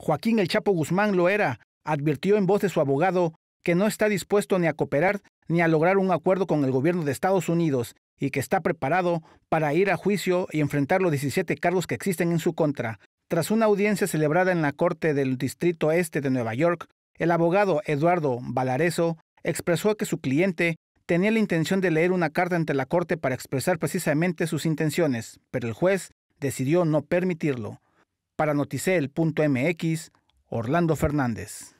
Joaquín El Chapo Guzmán lo era, advirtió en voz de su abogado que no está dispuesto ni a cooperar ni a lograr un acuerdo con el gobierno de Estados Unidos y que está preparado para ir a juicio y enfrentar los 17 cargos que existen en su contra. Tras una audiencia celebrada en la Corte del Distrito Este de Nueva York, el abogado Eduardo Valareso expresó que su cliente tenía la intención de leer una carta ante la Corte para expresar precisamente sus intenciones, pero el juez decidió no permitirlo. Para noticel.mx, Orlando Fernández.